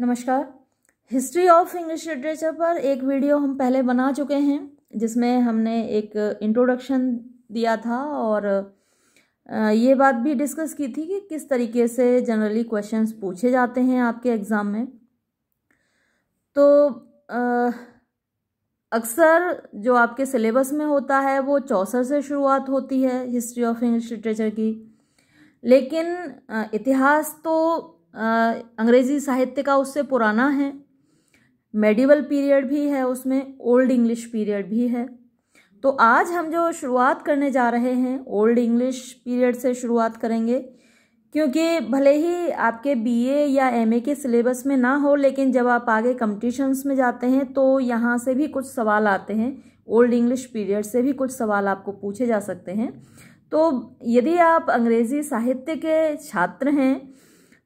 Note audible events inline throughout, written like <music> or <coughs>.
नमस्कार history of English literature पर एक वीडियो हम पहले बना चुके हैं जिसमें हमने एक इंट्रोडक्शन दिया था और ये बात भी डिस्कस की थी कि किस तरीके से जनरली क्वेश्चंस पूछे जाते हैं आपके एग्ज़ाम में तो अक्सर जो आपके सिलेबस में होता है वो चौसर से शुरुआत होती है हिस्ट्री ऑफ इंग्लिश लिटरेचर की लेकिन इतिहास तो अंग्रेज़ी साहित्य का उससे पुराना है मेडिवल पीरियड भी है उसमें ओल्ड इंग्लिश पीरियड भी है तो आज हम जो शुरुआत करने जा रहे हैं ओल्ड इंग्लिश पीरियड से शुरुआत करेंगे क्योंकि भले ही आपके बीए या एमए के सिलेबस में ना हो लेकिन जब आप आगे कम्पटिशन्स में जाते हैं तो यहाँ से भी कुछ सवाल आते हैं ओल्ड इंग्लिश पीरियड से भी कुछ सवाल आपको पूछे जा सकते हैं तो यदि आप अंग्रेज़ी साहित्य के छात्र हैं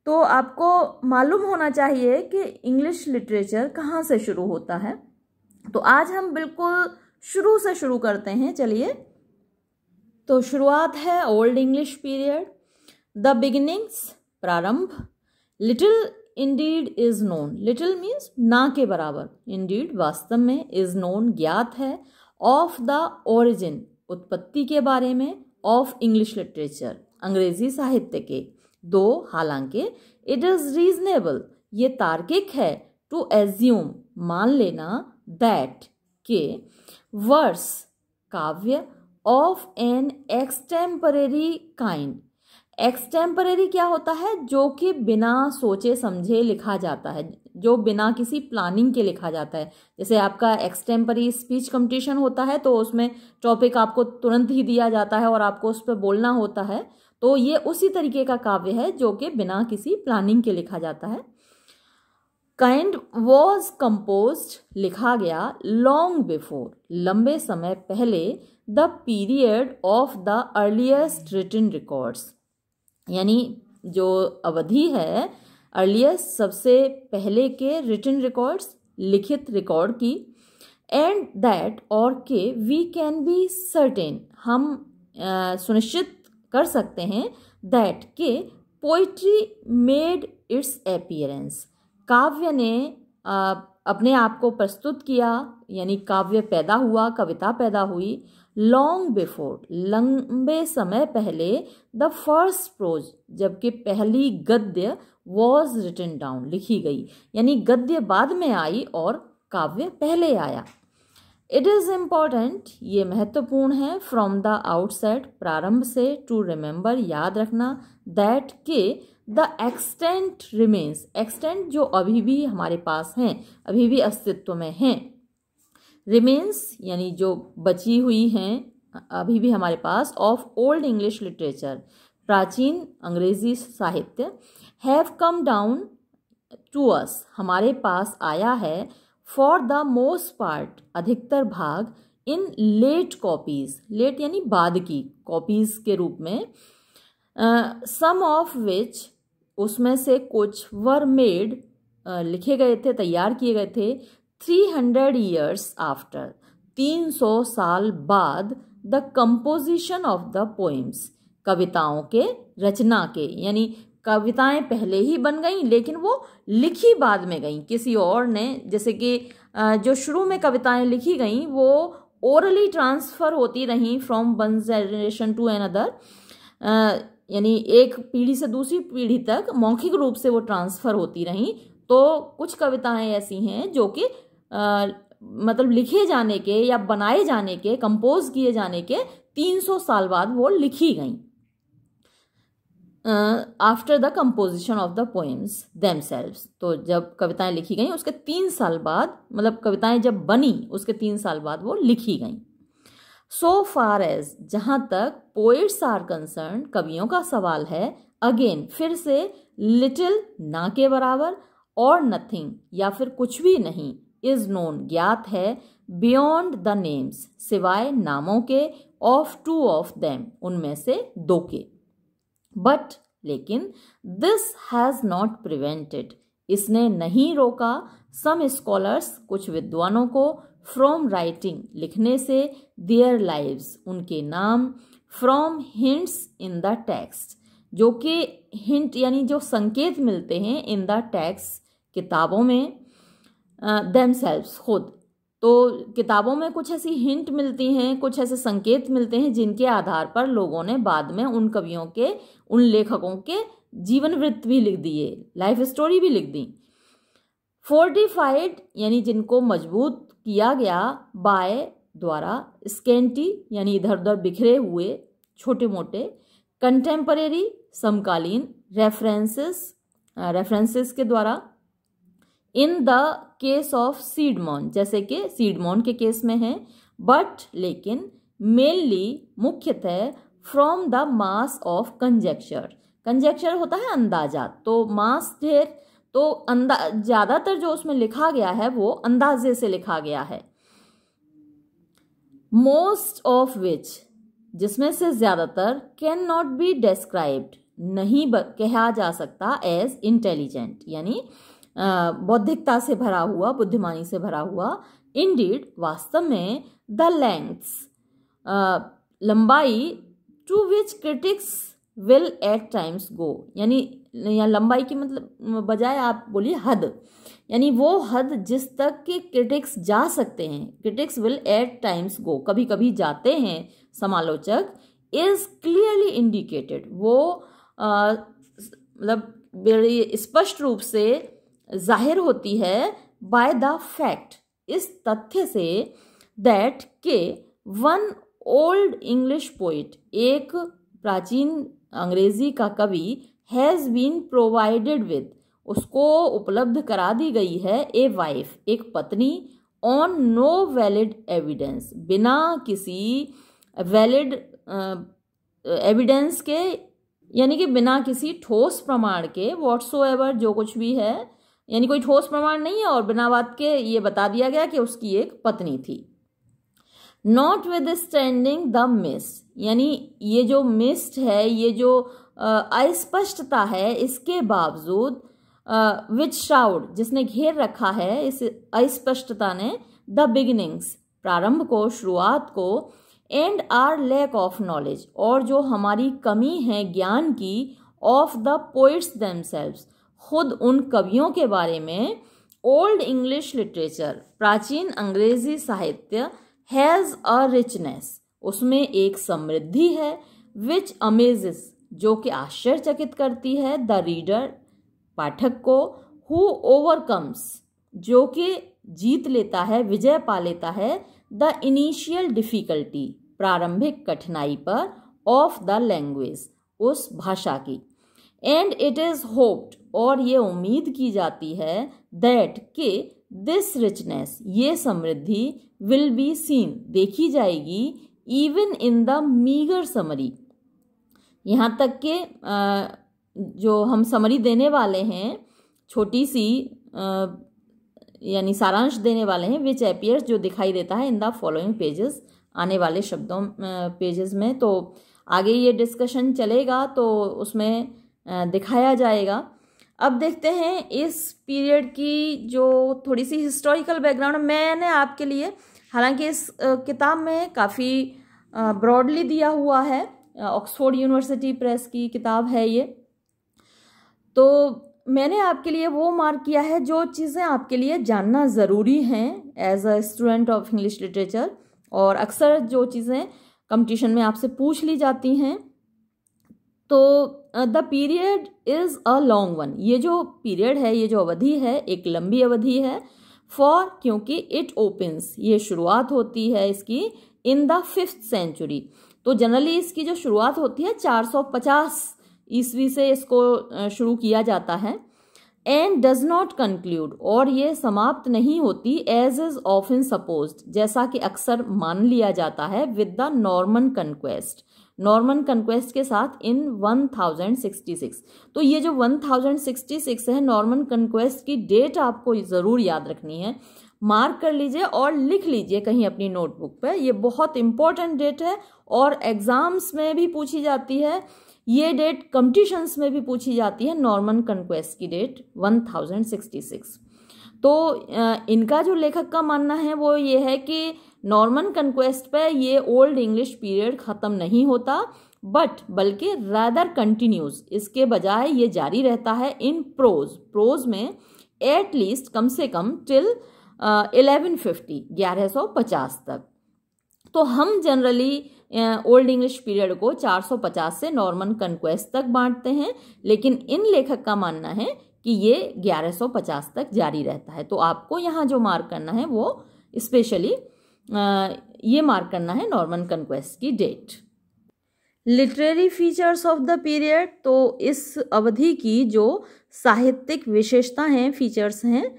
तो आपको मालूम होना चाहिए कि इंग्लिश लिटरेचर कहाँ से शुरू होता है तो आज हम बिल्कुल शुरू से शुरू करते हैं चलिए तो शुरुआत है old English period the beginnings प्रारंभ little indeed is known little means ना के बराबर इंडीड वास्तव में इज़ नोन ज्ञात है ऑफ द ओरिजिन उत्पत्ति के बारे में ऑफ इंग्लिश लिटरेचर अंग्रेजी साहित्य के दो हालांकि इट इज रीजनेबल ये तार्किक है टू एज्यूम मान लेना दैट के वर्स काव्य of an extemporary kind extemporary क्या होता है जो कि बिना सोचे समझे लिखा जाता है जो बिना किसी प्लानिंग के लिखा जाता है जैसे आपका एक्सटेम्परी स्पीच कंपटीशन होता है तो उसमें टॉपिक आपको तुरंत ही दिया जाता है और आपको उस पर बोलना होता है तो ये उसी तरीके का काव्य है जो कि बिना किसी प्लानिंग के लिखा जाता है काइंड वॉज कंपोज लिखा गया लॉन्ग बिफोर लंबे समय पहले the period of the earliest written records यानी जो अवधि है अर्लीस्ट सबसे पहले के रिटन रिकॉर्ड्स लिखित रिकॉर्ड की एंड दैट और के वी कैन बी सर्टेन हम आ, सुनिश्चित कर सकते हैं दैट के पोइट्री मेड इट्स एपियरेंस काव्य ने अपने आप को प्रस्तुत किया यानी काव्य पैदा हुआ कविता पैदा हुई लॉन्ग बिफोर लंबे समय पहले द फर्स्ट प्रोज जबकि पहली गद्य वॉज रिटन डाउन लिखी गई यानी गद्य बाद में आई और काव्य पहले आया इट इज़ इम्पॉर्टेंट ये महत्वपूर्ण है फ्रॉम द आउटसेट प्रारंभ से टू रिमेंबर याद रखना दैट के द एक्सटेंट रिमेन्स एक्सटेंट जो अभी भी हमारे पास हैं अभी भी अस्तित्व में हैं रिमेन्स यानी जो बची हुई हैं अभी भी हमारे पास ऑफ ओल्ड इंग्लिश लिटरेचर प्राचीन अंग्रेजी साहित्य have come down to us हमारे पास आया है फॉर द मोस्ट पार्ट अधिकतर भाग इन लेट कॉपीज लेट यानी बाद की कॉपीज के रूप में सम ऑफ विच उसमें से कुछ वर मेड लिखे गए थे तैयार किए गए थे थ्री हंड्रेड ईयर्स आफ्टर तीन सौ साल बाद the composition of the poems कविताओं के रचना के यानी कविताएं पहले ही बन गईं लेकिन वो लिखी बाद में गईं किसी और ने जैसे कि जो शुरू में कविताएं लिखी गईं वो ओरली ट्रांसफ़र होती रहीं from one generation to another यानी एक पीढ़ी से दूसरी पीढ़ी तक मौखिक रूप से वो ट्रांसफ़र होती रहीं तो कुछ कविताएं ऐसी हैं जो कि मतलब लिखे जाने के या बनाए जाने के कंपोज किए जाने के 300 साल बाद वो लिखी गईं after the composition of the poems themselves तो जब कविताएं लिखी गई उसके तीन साल बाद मतलब कविताएं जब बनी उसके तीन साल बाद वो लिखी गई सो फार एज जहाँ तक पोइट्स आर कंसर्न कवियों का सवाल है अगेन फिर से लिटिल ना के बराबर और नथिंग या फिर कुछ भी नहीं इज़ नोन ज्ञात है बियॉन्ड द नेम्स सिवाय नामों के ऑफ टू ऑफ देम उनमें से दो के बट लेकिन दिस हैज़ नॉट प्रिवेंटेड इसने नहीं रोका सम स्कॉलर्स कुछ विद्वानों को फ्रॉम राइटिंग लिखने से देयर लाइव्स उनके नाम from hints in the text जो कि हिंट यानी जो संकेत मिलते हैं इन द टैक्स किताबों में देम uh, सेल्व्स खुद तो किताबों में कुछ ऐसी हिंट मिलती हैं कुछ ऐसे संकेत मिलते हैं जिनके आधार पर लोगों ने बाद में उन कवियों के उन लेखकों के जीवन वृत्त भी लिख दिए लाइफ स्टोरी भी लिख दी फोर्टिफाइड यानी जिनको मजबूत किया गया बाय द्वारा स्केंटी यानी इधर उधर बिखरे हुए छोटे मोटे कंटेम्परेरी समकालीन रेफरेंसेस रेफरेंसेस के द्वारा in the case of Caedmon जैसे कि सीडमोन के केस में है बट लेकिन मेनली मुख्यतः from the mass of conjecture conjecture होता है अंदाजा तो मास ढेर तो अंदा ज़्यादातर जो उसमें लिखा गया है वो अंदाजे से लिखा गया है मोस्ट ऑफ विच जिसमें से ज़्यादातर कैन नॉट बी डिस्क्राइब्ड नहीं कहा जा सकता एज इंटेलिजेंट यानी बौद्धिकता से भरा हुआ बुद्धिमानी से भरा हुआ इंडीड वास्तव में द लेंथ्स लंबाई to which critics will at times go यानी या लंबाई की मतलब बजाय आप बोलिए हद यानी वो हद जिस तक के क्रिटिक्स जा सकते हैं critics will at times go कभी कभी जाते हैं समालोचक इज क्लियरली इंडिकेटेड वो मतलब बड़ी स्पष्ट रूप से जाहिर होती है बाय द फैक्ट इस तथ्य से दैट के वन ओल्ड इंग्लिश पोइट एक प्राचीन अंग्रेजी का कवि हैज़ बीन प्रोवाइडेड विद उसको उपलब्ध करा दी गई है ए वाइफ एक पत्नी ऑन नो वैलिड एविडेंस बिना किसी वैलिड एविडेंस के यानी कि बिना किसी ठोस प्रमाण के व्हाट्सो एवर जो कुछ भी है यानी कोई ठोस प्रमाण नहीं है और बिना बात के ये बता दिया गया कि उसकी एक पत्नी थी notwithstanding the miss यानी ये जो मिस्ट है ये जो अस्पष्टता है इसके बावजूद विच श्राउड जिसने घेर रखा है इस अस्पष्टता ने द बिगिनिंग्स प्रारंभ को शुरुआत को and our lack of knowledge और जो हमारी कमी है ज्ञान की ऑफ द पोइट्स देमसेल्व्स खुद उन कवियों के बारे में ओल्ड इंग्लिश लिटरेचर प्राचीन अंग्रेजी साहित्य हैज़ अ रिचनेस उसमें एक समृद्धि है विच अमेजिस जो कि आश्चर्यचकित करती है द रीडर पाठक को हु ओवरकम्स जो कि जीत लेता है विजय पा लेता है द इनिशियल डिफ़िकल्टी प्रारंभिक कठिनाई पर ऑफ द लैंग्वेज उस भाषा की एंड इट इज़ होप्ड और ये उम्मीद की जाती है दैट के दिस रिचनेस ये समृद्धि विल बी सीन देखी जाएगी even in the meagre summary यहाँ तक के जो हम समरी देने वाले हैं छोटी सी यानी सारांश देने वाले हैं विच एपियर्स जो दिखाई देता है इन द फॉलोइंग पेजेस आने वाले शब्दों पेजेस में तो आगे ये डिस्कशन चलेगा तो उसमें दिखाया जाएगा अब देखते हैं इस पीरियड की जो थोड़ी सी हिस्टोरिकल बैकग्राउंड मैंने आपके लिए हालांकि इस किताब में काफ़ी ब्रॉडली दिया हुआ है ऑक्सफोर्ड यूनिवर्सिटी प्रेस की किताब है ये तो मैंने आपके लिए वो मार्क किया है जो चीज़ें आपके लिए जानना ज़रूरी हैं as a student of English literature और अक्सर जो चीज़ें कंपटीशन में आपसे पूछ ली जाती हैं तो the period is a long one ये जो पीरियड है ये जो अवधि है एक लंबी अवधि है फॉर क्योंकि इट ओपन्स ये शुरुआत होती है इसकी इन द फिफ्थ सेंचुरी तो जनरली इसकी जो शुरुआत होती है 450 ईस्वी से इसको uh, शुरू किया जाता है एंड डज नॉट कंक्लूड और ये समाप्त नहीं होती as is often suppose जैसा कि अक्सर मान लिया जाता है with the Norman conquest Norman conquest के साथ इन 1066 तो ये जो 1066 है नॉर्मन कन्क्वेस्ट की डेट आपको ज़रूर याद रखनी है मार्क कर लीजिए और लिख लीजिए कहीं अपनी नोटबुक पे ये बहुत इंपॉर्टेंट डेट है और एग्ज़ाम्स में भी पूछी जाती है ये डेट कम्पटिशन्स में भी पूछी जाती है नॉर्मन कन्क्वेस्ट की डेट वन तो इनका जो लेखक का मानना है वो ये है कि नॉर्मन कंक्वेस्ट पे ये ओल्ड इंग्लिश पीरियड ख़त्म नहीं होता बट बल्कि रैदर कंटिन्यूज इसके बजाय ये जारी रहता है इन प्रोज प्रोज में एट लीस्ट कम से कम टिल एलेवन फिफ्टी ग्यारह सौ पचास तक तो हम जनरली ओल्ड इंग्लिश पीरियड को 450 से नॉर्मन कन्क्वेस्ट तक बांटते हैं लेकिन इन लेखक का मानना है कि ये 1150 तक जारी रहता है तो आपको यहाँ जो मार्क करना है वो स्पेशली ये मार्क करना है नॉर्मन कन्क्वेस्ट की date literary features of the period तो इस अवधि की जो साहित्यिक विशेषता हैं फीचर्स हैं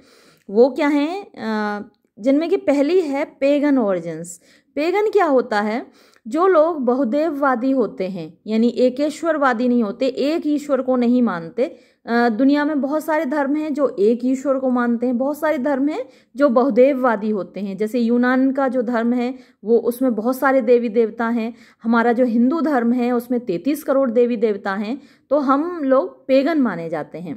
वो क्या हैं जिनमें कि पहली है पेगन ओरिजिन्स पेगन क्या होता है जो लोग बहुदेववादी होते हैं यानी एकेश्वरवादी नहीं होते एक ईश्वर को नहीं मानते दुनिया में बहुत सारे धर्म हैं जो एक ईश्वर को मानते हैं बहुत सारे धर्म हैं जो बहुदेववादी होते हैं जैसे यूनान का जो धर्म है वो उसमें बहुत सारे देवी देवता हैं हमारा जो हिंदू धर्म है उसमें तैंतीस करोड़ देवी देवता हैं तो हम लोग पेगन माने जाते हैं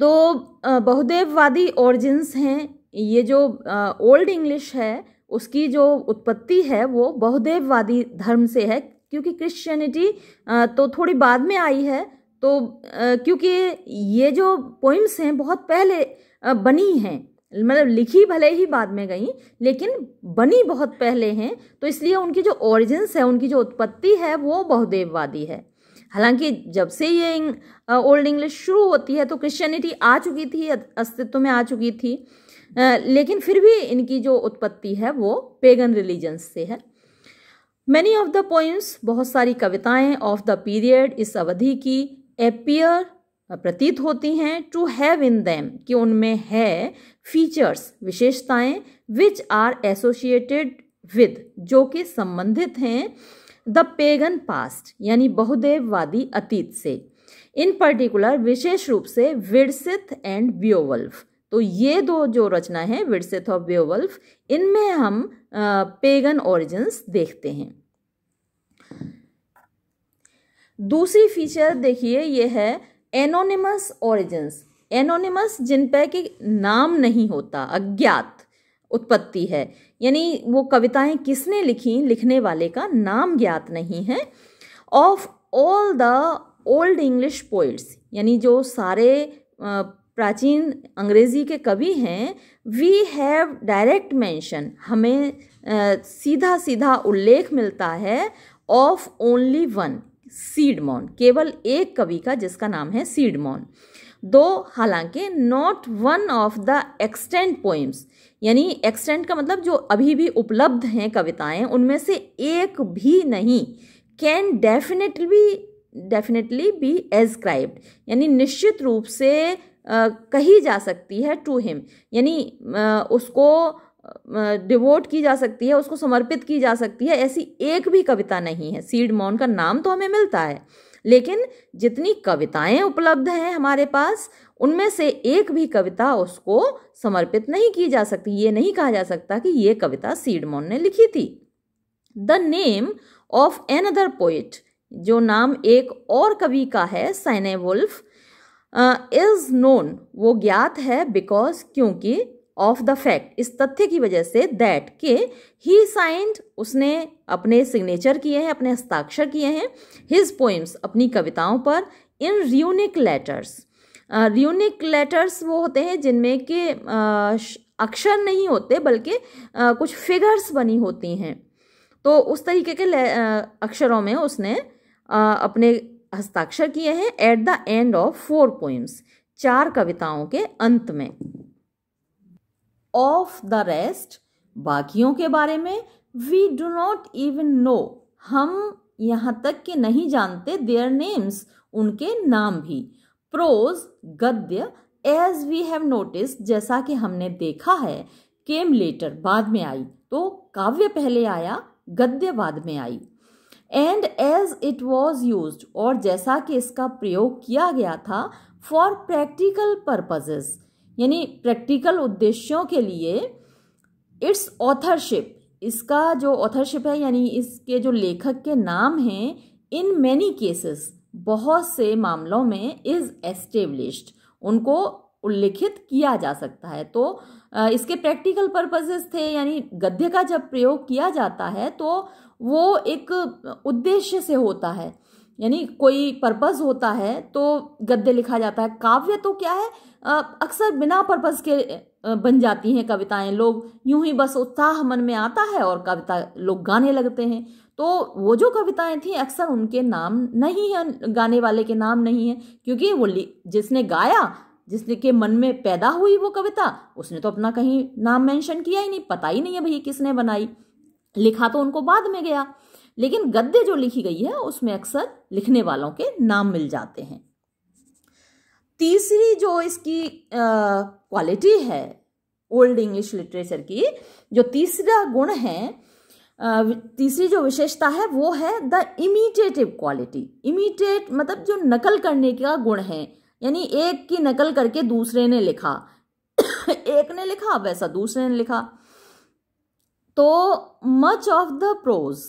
तो बहुदेववादी ओरिजिन्स हैं ये जो ओल्ड इंग्लिश है उसकी जो उत्पत्ति है वो बहुदेववादी धर्म से है क्योंकि क्रिश्चियनिटी तो थोड़ी बाद में आई है तो क्योंकि ये जो पोइम्स हैं बहुत पहले बनी हैं मतलब लिखी भले ही बाद में गई लेकिन बनी बहुत पहले हैं तो इसलिए उनकी जो ओरिजिन्स है उनकी जो उत्पत्ति है वो बहुदेववादी है हालांकि जब से ये ओल्ड इंग्लिश शुरू होती है तो क्रिश्चियनिटी आ चुकी थी अस्तित्व में आ चुकी थी लेकिन फिर भी इनकी जो उत्पत्ति है वो पेगन रिलीजन्स से है मैनी ऑफ द पोइम्स बहुत सारी कविताएं ऑफ द पीरियड इस अवधि की एपियर प्रतीत होती हैं टू हैव इन दैम कि उनमें है फीचर्स विशेषताएं विच आर एसोसिएटेड विद जो कि संबंधित हैं द पेगन पास्ट यानी बहुदेववादी अतीत से इन पर्टिकुलर विशेष रूप से विरसित एंड ब्योवल्फ तो ये दो जो रचना है विरसित और बियोवल्फ इनमें हम पेगन ओरिजिन्स देखते हैं दूसरी फीचर देखिए ये है एनोनिमस ओरिजिन्स एनोनिमस जिन पे कि नाम नहीं होता अज्ञात उत्पत्ति है यानी वो कविताएं किसने लिखी लिखने वाले का नाम ज्ञात नहीं है of all the old English poets यानी जो सारे प्राचीन अंग्रेजी के कवि हैं वी हैव डायरेक्ट मेंशन हमें सीधा सीधा उल्लेख मिलता है ऑफ ओनली वन सीडमॉन केवल एक कवि का जिसका नाम है सीडमॉन दो हालांकि not one of the extant poems यानी एक्सटेंट का मतलब जो अभी भी उपलब्ध हैं कविताएं उनमें से एक भी नहीं can definitely definitely be ascribed यानी निश्चित रूप से आ, कही जा सकती है टू हिम यानी उसको डिवोट की जा सकती है उसको समर्पित की जा सकती है ऐसी एक भी कविता नहीं है सीड मौन का नाम तो हमें मिलता है लेकिन जितनी कविताएं उपलब्ध हैं हमारे पास उनमें से एक भी कविता उसको समर्पित नहीं की जा सकती ये नहीं कहा जा सकता कि ये कविता सीड मौन ने लिखी थी the name of another poet जो नाम एक और कवि का है साइने वुल्फ इज़ नोन वो ज्ञात है बिकॉज क्योंकि ऑफ द फैक्ट इस तथ्य की वजह से दैट के ही साइंड उसने अपने सिग्नेचर किए हैं अपने हस्ताक्षर किए हैं हिज पोइम्स अपनी कविताओं पर इन रियूनिक लेटर्स रियूनिक लेटर्स वो होते हैं जिनमें के अक्षर नहीं होते बल्कि कुछ फिगर्स बनी होती हैं तो उस तरीके के अक्षरों में उसने अपने हस्ताक्षर किए हैं at the end of four poems चार कविताओं के अंत में ऑफ द रेस्ट बाकियों के बारे में we do not even know हम यहाँ तक कि नहीं जानते देयर नेम्स उनके नाम भी प्रोज गद्य एज वी हैव नोटिस जैसा कि हमने देखा है केम लेटर बाद में आई तो काव्य पहले आया गद्य बाद में आई and as it was use और जैसा कि इसका प्रयोग किया गया था फॉर प्रैक्टिकल पर्पजेज़ यानी प्रैक्टिकल उद्देश्यों के लिए इट्स ऑथरशिप इसका जो ऑथरशिप है यानी इसके जो लेखक के नाम हैं इन मैनी केसेस बहुत से मामलों में इज़ एस्टेब्लिश्ड उनको उल्लेखित किया जा सकता है तो इसके प्रैक्टिकल पर्पसेस थे यानी गद्य का जब प्रयोग किया जाता है तो वो एक उद्देश्य से होता है यानी कोई पर्पस होता है तो गद्य लिखा जाता है काव्य तो क्या है अक्सर बिना पर्पज के बन जाती हैं कविताएं लोग यूं ही बस उत्साह मन में आता है और कविता लोग गाने लगते हैं तो वो जो कविताएं थी अक्सर उनके नाम नहीं है गाने वाले के नाम नहीं है क्योंकि वो जिसने गाया जिसने के मन में पैदा हुई वो कविता उसने तो अपना कहीं नाम मेंशन किया ही नहीं पता ही नहीं है भैया किसने बनाई लिखा तो उनको बाद में गया लेकिन गद्य जो लिखी गई है उसमें अक्सर लिखने वालों के नाम मिल जाते हैं तीसरी जो इसकी क्वालिटी है ओल्ड इंग्लिश लिटरेचर की जो तीसरा गुण है तीसरी जो विशेषता है वो है द इमीटेटिव क्वालिटी इमिटेट मतलब जो नकल करने का गुण है यानी एक की नकल करके दूसरे ने लिखा <coughs> एक ने लिखा वैसा दूसरे ने लिखा तो मच ऑफ द प्रोज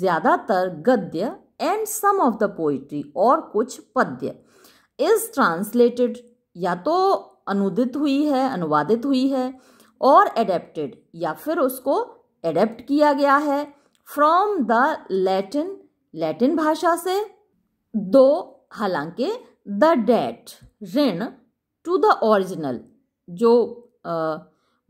ज्यादातर गद्य and some of the poetry और कुछ पद्य इज़ ट्रांसलेटेड या तो अनुदित हुई है अनुवादित हुई है और एडेप्टेड या फिर उसको एडेप्ट किया गया है फ्रॉम द लैटिन लैटिन भाषा से दो हालांकि द डेट ऋण टू द ओरिजिनल जो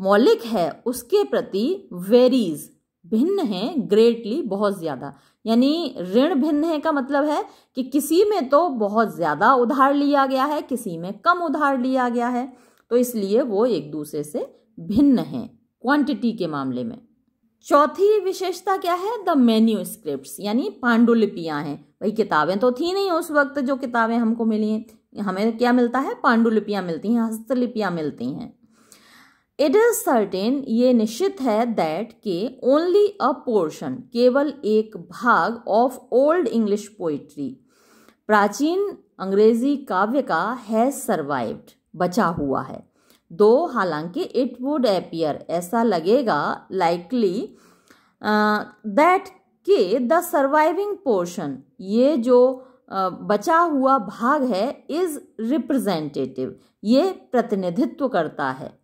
मौलिक है उसके प्रति वेरीज भिन्न हैं ग्रेटली बहुत ज़्यादा यानी ऋण भिन्न है का मतलब है कि किसी में तो बहुत ज़्यादा उधार लिया गया है किसी में कम उधार लिया गया है तो इसलिए वो एक दूसरे से भिन्न हैं क्वांटिटी के मामले में चौथी विशेषता क्या है द मेन्यू स्क्रिप्ट यानी पांडुलिपियाँ हैं भाई किताबें तो थी नहीं उस वक्त जो किताबें हमको मिली हैं हमें क्या मिलता है पांडुलिपियाँ मिलती हैं हस्तलिपियाँ मिलती हैं इट इज सर्टेन ये निश्चित है दैट के ओनली अ पोर्शन केवल एक भाग ऑफ ओल्ड इंग्लिश पोइट्री प्राचीन अंग्रेजी काव्य का है सर्वाइव्ड बचा हुआ है दो हालांकि इट वुड एपियर ऐसा लगेगा लाइकली दैट के द सर्वाइविंग पोर्शन ये जो बचा हुआ भाग है इज रिप्रेजेंटेटिव ये प्रतिनिधित्व करता है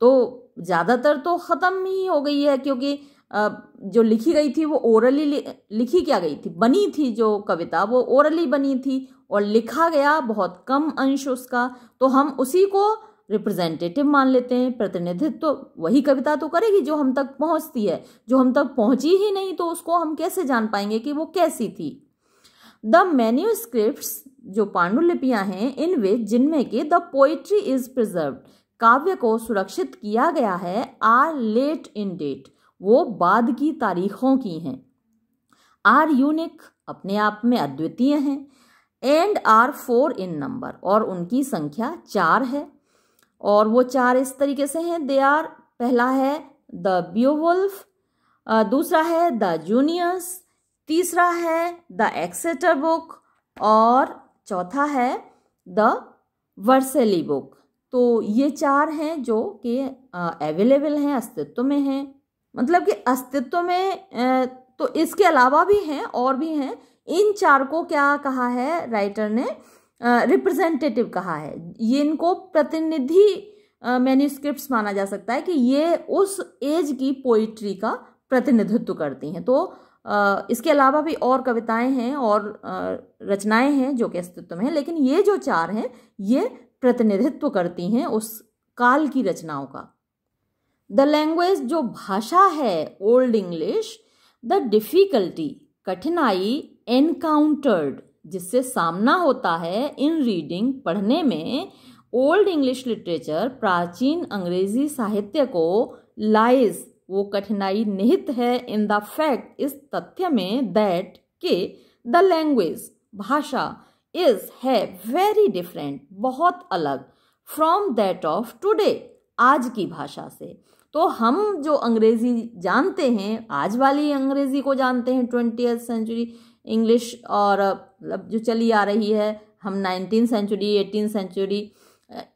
तो ज़्यादातर तो ख़त्म ही हो गई है क्योंकि जो लिखी गई थी वो ओरली लिखी क्या गई थी बनी थी जो कविता वो ओरली बनी थी और लिखा गया बहुत कम अंश उसका तो हम उसी को रिप्रेजेंटेटिव मान लेते हैं प्रतिनिधित्व तो वही कविता तो करेगी जो हम तक पहुंचती है जो हम तक पहुंची ही नहीं तो उसको हम कैसे जान पाएंगे कि वो कैसी थी द मेन्यू जो पांडुलिपियाँ हैं इन विच जिनमें के द पोइट्री इज प्रिजर्व्ड काव्य को सुरक्षित किया गया है आर लेट इन डेट वो बाद की तारीखों की हैं आर यूनिक अपने आप में अद्वितीय हैं and are four in number और उनकी संख्या चार है और वो चार इस तरीके से हैं दे आर पहला है द ब्यूवल्फ दूसरा है द जूनियर्स तीसरा है द एक्सेटर बुक और चौथा है द वर्सेली बुक तो ये चार हैं जो कि अवेलेबल हैं अस्तित्व में हैं मतलब कि अस्तित्व में तो इसके अलावा भी हैं और भी हैं इन चार को क्या कहा है राइटर ने रिप्रेजेंटेटिव कहा है ये इनको प्रतिनिधि मैन्यूस्क्रिप्ट माना जा सकता है कि ये उस एज की पोइट्री का प्रतिनिधित्व करती हैं तो आ, इसके अलावा भी और कविताएं हैं और रचनाएं हैं जो कि अस्तित्व में हैं लेकिन ये जो चार हैं ये प्रतिनिधित्व करती हैं उस काल की रचनाओं का द लैंग्वेज जो भाषा है ओल्ड इंग्लिश द डिफ़िकल्टी कठिनाई एनकाउंटर्ड जिससे सामना होता है इन रीडिंग पढ़ने में ओल्ड इंग्लिश लिटरेचर प्राचीन अंग्रेजी साहित्य को लाइज वो कठिनाई निहित है इन द फैक्ट इस तथ्य में दैट के द लैंग्वेज भाषा इज है वेरी डिफरेंट बहुत अलग फ्रॉम दैट ऑफ टुडे आज की भाषा से तो हम जो अंग्रेज़ी जानते हैं आज वाली अंग्रेज़ी को जानते हैं ट्वेंटी सेंचुरी इंग्लिश और मतलब जो चली आ रही है हम नाइनटीन सेंचुरी एटीन सेंचुरी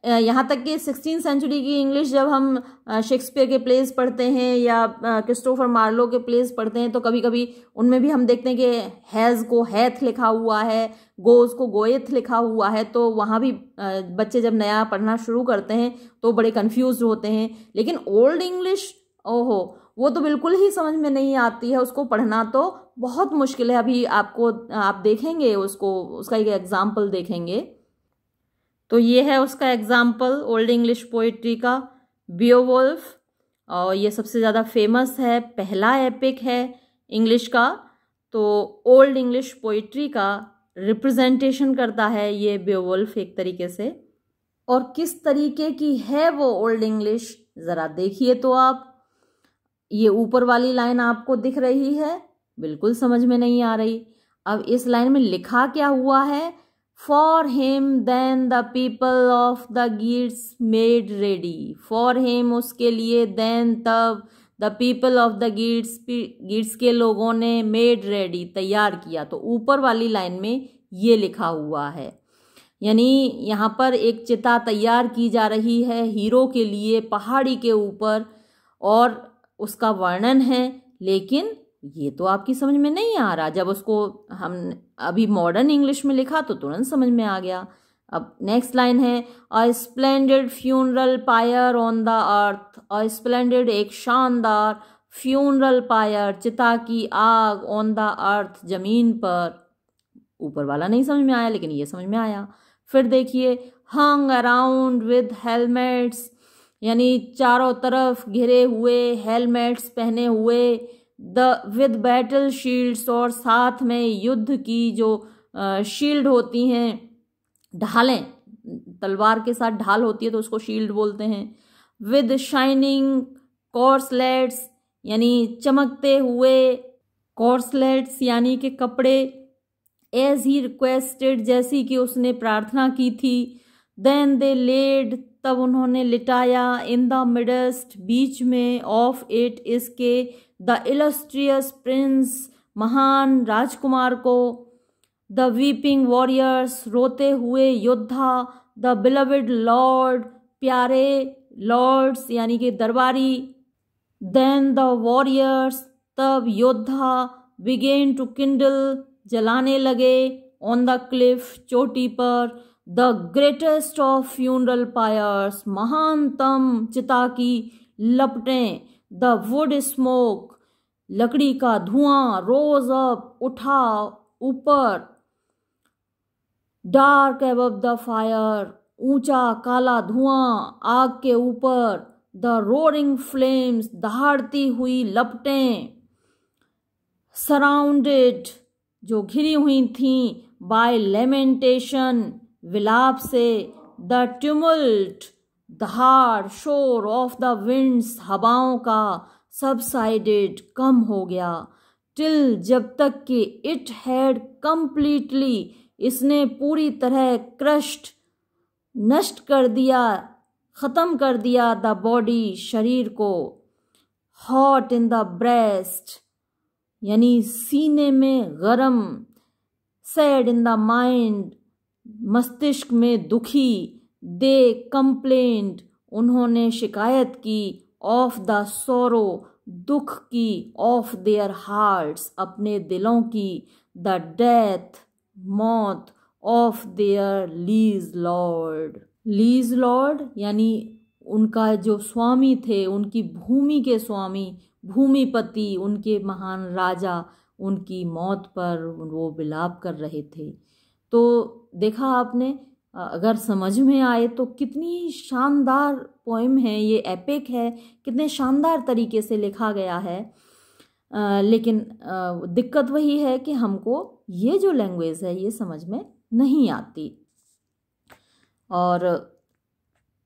यहाँ तक कि सिक्सटीन सेंचुरी की इंग्लिश जब हम शेक्सपियर के प्लेस पढ़ते हैं या क्रिस्टोफर मार्लो के प्लेस पढ़ते हैं तो कभी कभी उनमें भी हम देखते हैं कि हैज़ को हैथ लिखा हुआ है गोज को गोएथ लिखा हुआ है तो वहाँ भी बच्चे जब नया पढ़ना शुरू करते हैं तो बड़े कन्फ्यूज होते हैं लेकिन ओल्ड इंग्लिश ओहो वो तो बिल्कुल ही समझ में नहीं आती है उसको पढ़ना तो बहुत मुश्किल है अभी आपको आप देखेंगे उसको उसका एक एग्ज़ाम्पल देखेंगे तो ये है उसका एग्जाम्पल ओल्ड इंग्लिश पोइट्री का बियोवोल्फ और ये सबसे ज़्यादा फेमस है पहला एपिक है इंग्लिश का तो ओल्ड इंग्लिश पोइट्री का रिप्रेजेंटेशन करता है ये बियोवोल्फ एक तरीके से और किस तरीके की है वो ओल्ड इंग्लिश ज़रा देखिए तो आप ये ऊपर वाली लाइन आपको दिख रही है बिल्कुल समझ में नहीं आ रही अब इस लाइन में लिखा क्या हुआ है for him then the people of the Geats made ready for him उसके लिए दैन तब the people of the Geats Geats के लोगों ने मेड रेडी तैयार किया तो ऊपर वाली लाइन में ये लिखा हुआ है यानी यहाँ पर एक चिता तैयार की जा रही है हीरो के लिए पहाड़ी के ऊपर और उसका वर्णन है लेकिन ये तो आपकी समझ में नहीं आ रहा जब उसको हम अभी मॉडर्न इंग्लिश में लिखा तो तुरंत समझ में आ गया अब नेक्स्ट लाइन है a splendid funeral pyre on the earth a splendid एक शानदार फ्यूनरल पायर चिता की आग ऑन द अर्थ जमीन पर ऊपर वाला नहीं समझ में आया लेकिन ये समझ में आया फिर देखिए हंग अराउंड विद हेलमेट्स यानी चारों तरफ घिरे हुए हेलमेट्स पहने हुए द विद बैटल शील्ड्स और साथ में युद्ध की जो शील्ड होती हैं ढालें तलवार के साथ ढाल होती है तो उसको शील्ड बोलते हैं विद शाइनिंग कॉर्सलेट्स यानी चमकते हुए कॉर्सलेट्स यानी के कपड़े एज ही रिक्वेस्टेड जैसी कि उसने प्रार्थना की थी देन दे लेड तब उन्होंने लिटाया इन द मिडस्ट बीच में ऑफ इट इसके द इलस्ट्रियस प्रिंस महान राजकुमार को द वीपिंग वॉरियर्स रोते हुए योद्धा द बिलविड लॉर्ड प्यारे लॉर्ड्स यानी कि दरबारी देन द वॉरियर्स तब योद्धा बिगेन टू किंडल जलाने लगे ऑन द क्लिफ चोटी पर the greatest of funeral pyres महानतम चिता की लपटें द वुड स्मोक लकड़ी का धुआं रोज अप उठा ऊपर डार्क एबव द फायर ऊंचा काला धुआं आग के ऊपर द रोरिंग फ्लेम्स दहाड़ती हुई लपटें सराउंडेड जो घिरी हुई थी बाय लेमेंटेशन विलाप से द ट्यूमल्ट दहाड़ शोर ऑफ द विंड्स हवाओं का सबसाइडेड कम हो गया टिल जब तक कि इट हैड कम्प्लीटली इसने पूरी तरह क्रश्ड नष्ट कर दिया ख़त्म कर दिया द बॉडी शरीर को हॉट इन द ब्रेस्ट यानी सीने में गरम सैड इन द माइंड मस्तिष्क में दुखी दे कंप्लेंट उन्होंने शिकायत की ऑफ द सोरो दुख की ऑफ देयर हार्ट्स अपने दिलों की द डेथ मौत of their liege lord liege lord यानी उनका जो स्वामी थे उनकी भूमि के स्वामी भूमिपति उनके महान राजा उनकी मौत पर वो विलाप कर रहे थे तो देखा आपने अगर समझ में आए तो कितनी शानदार पोइम है ये एपिक है कितने शानदार तरीके से लिखा गया है आ, लेकिन आ, दिक्कत वही है कि हमको ये जो लैंग्वेज है ये समझ में नहीं आती और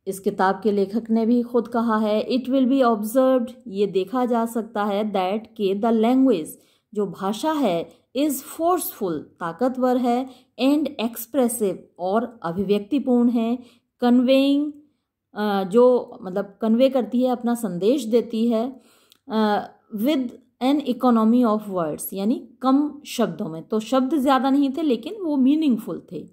इस किताब के लेखक ने भी खुद कहा है इट विल बी ऑब्जर्व ये देखा जा सकता है दैट के द लैंग्वेज जो भाषा है इज़ फोर्सफुल ताकतवर है एंड एक्सप्रेसिव और अभिव्यक्तिपूर्ण है कन्वेइंग जो मतलब कन्वे करती है अपना संदेश देती है with an economy of words यानी कम शब्दों में तो शब्द ज़्यादा नहीं थे लेकिन वो मीनिंगफुल थे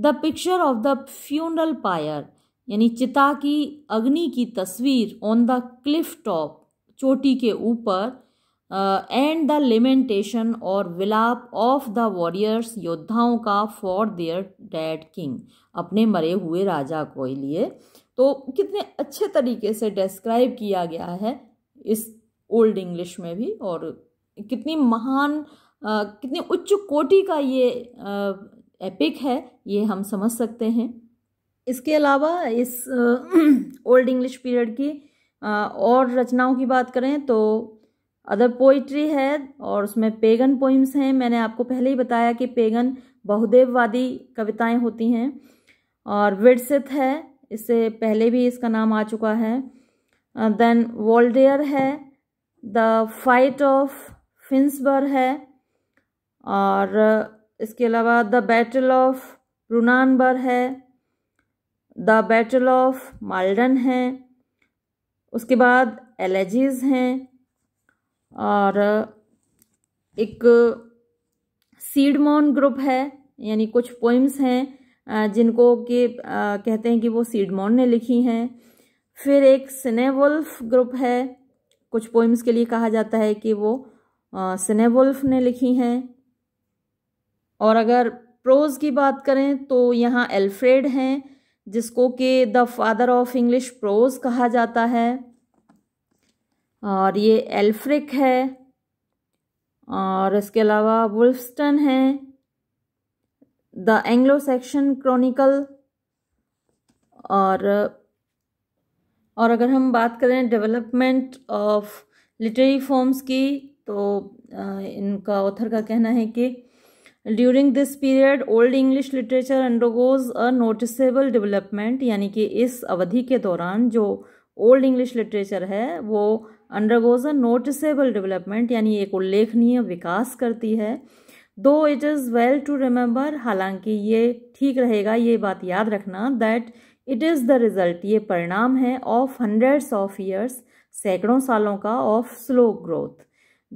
the picture of the funeral pyre यानी चिता की अग्नि की तस्वीर ऑन द क्लिफ टॉप चोटी के ऊपर एंड द लिमेंटेशन और विलाप ऑफ द वॉरियर्स योद्धाओं का फॉर देयर डेड किंग अपने मरे हुए राजा को लिए तो कितने अच्छे तरीके से डिस्क्राइब किया गया है इस ओल्ड इंग्लिश में भी और कितनी महान कितने uh, कितनी उच्च कोटि का ये एपिक uh, है ये हम समझ सकते हैं इसके अलावा इस ओल्ड इंग्लिश पीरियड की uh, और रचनाओं की बात करें तो अदर पोइट्री है और उसमें पेगन पोइम्स हैं मैंने आपको पहले ही बताया कि पेगन बहुदेववादी कविताएं होती हैं और विरसित है इससे पहले भी इसका नाम आ चुका है देन uh, वॉल्डेयर है द फाइट ऑफ फिंसबर है और uh, इसके अलावा द बैटल ऑफ रूनानबर है द बैटल ऑफ माल्डन है उसके बाद एलर्जीज हैं और एक सीडमोन ग्रुप है यानी कुछ पोइम्स हैं जिनको कि कहते हैं कि वो सीडमोन ने लिखी हैं फिर एक स्नेवल्फ ग्रुप है कुछ पोइम्स के लिए कहा जाता है कि वो स्नेवल्फ ने लिखी हैं और अगर प्रोज की बात करें तो यहाँ एल्फ्रेड हैं जिसको कि the father of English prose कहा जाता है और ये एल्फ्रिक है और इसके अलावा वुल्फस्टन है द एंग्लो सेक्शन क्रॉनिकल और और अगर हम बात करें डेवलपमेंट ऑफ लिटरेरी फॉर्म्स की तो इनका ऑथर का कहना है कि during this period old English literature undergoes a noticeable development यानी कि इस अवधि के दौरान जो ओल्ड इंग्लिश लिटरेचर है वो अंडरगोज अ नोटिसेबल डेवलपमेंट यानी एक उल्लेखनीय विकास करती है though it is well to remember हालांकि ये ठीक रहेगा ये बात याद रखना that it is the result ये परिणाम है ऑफ हंड्रेड्स ऑफ ईयर्स सैकड़ों सालों का ऑफ स्लो ग्रोथ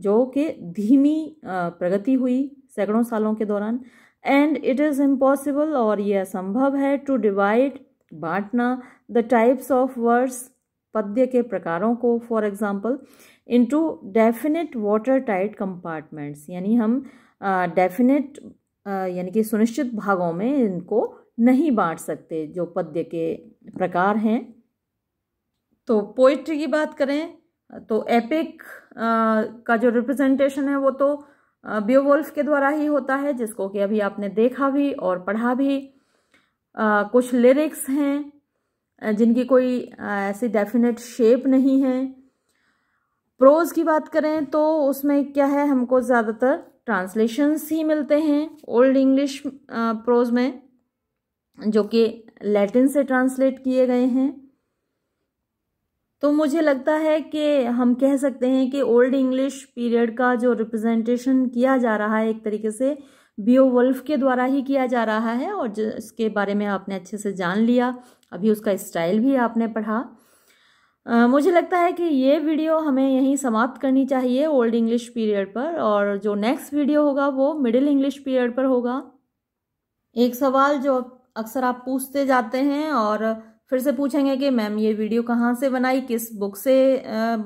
जो कि धीमी प्रगति हुई सैकड़ों सालों के दौरान एंड इट इज़ इम्पॉसिबल और यह असंभव है टू डिवाइड बांटना द टाइप्स ऑफ वर्ड्स पद्य के प्रकारों को for example into definite watertight compartments यानी हम डेफिनेट यानी कि सुनिश्चित भागों में इनको नहीं बांट सकते जो पद्य के प्रकार हैं तो पोइट्री की बात करें तो एपिक का जो रिप्रेजेंटेशन है वो तो बियोवोल्फ के द्वारा ही होता है जिसको कि अभी आपने देखा भी और पढ़ा भी आ, कुछ लिरिक्स हैं जिनकी कोई ऐसी डेफिनेट शेप नहीं है प्रोज़ की बात करें तो उसमें क्या है हमको ज़्यादातर ट्रांसलेशंस ही मिलते हैं ओल्ड इंग्लिश प्रोज में जो कि लैटिन से ट्रांसलेट किए गए हैं तो मुझे लगता है कि हम कह सकते हैं कि ओल्ड इंग्लिश पीरियड का जो रिप्रेजेंटेशन किया जा रहा है एक तरीके से बीओ वल्फ के द्वारा ही किया जा रहा है और जिसके बारे में आपने अच्छे से जान लिया अभी उसका स्टाइल भी आपने पढ़ा मुझे लगता है कि ये वीडियो हमें यहीं समाप्त करनी चाहिए ओल्ड इंग्लिश पीरियड पर और जो नेक्स्ट वीडियो होगा वो मिडिल इंग्लिश पीरियड पर होगा एक सवाल जो अक्सर आप पूछते जाते हैं और फिर से पूछेंगे कि मैम ये वीडियो कहाँ से बनाई किस बुक से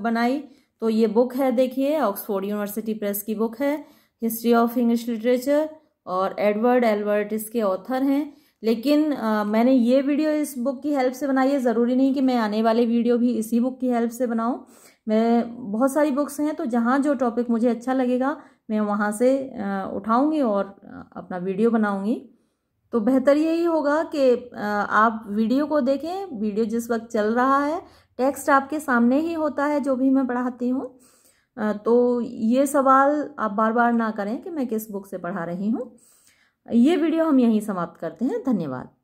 बनाई तो ये बुक है देखिए ऑक्सफोर्ड यूनिवर्सिटी प्रेस की बुक है हिस्ट्री ऑफ इंग्लिश लिटरेचर और एडवर्ड एलवर्ट इसके ऑथर हैं लेकिन आ, मैंने ये वीडियो इस बुक की हेल्प से बनाई है ज़रूरी नहीं कि मैं आने वाले वीडियो भी इसी बुक की हेल्प से बनाऊँ मैं बहुत सारी बुक्स हैं तो जहाँ जो टॉपिक मुझे अच्छा लगेगा मैं वहाँ से उठाऊँगी और अपना वीडियो बनाऊँगी तो बेहतर यही होगा कि आप वीडियो को देखें वीडियो जिस वक्त चल रहा है टेक्स्ट आपके सामने ही होता है जो भी मैं पढ़ाती हूँ तो ये सवाल आप बार बार ना करें कि मैं किस बुक से पढ़ा रही हूँ ये वीडियो हम यहीं समाप्त करते हैं धन्यवाद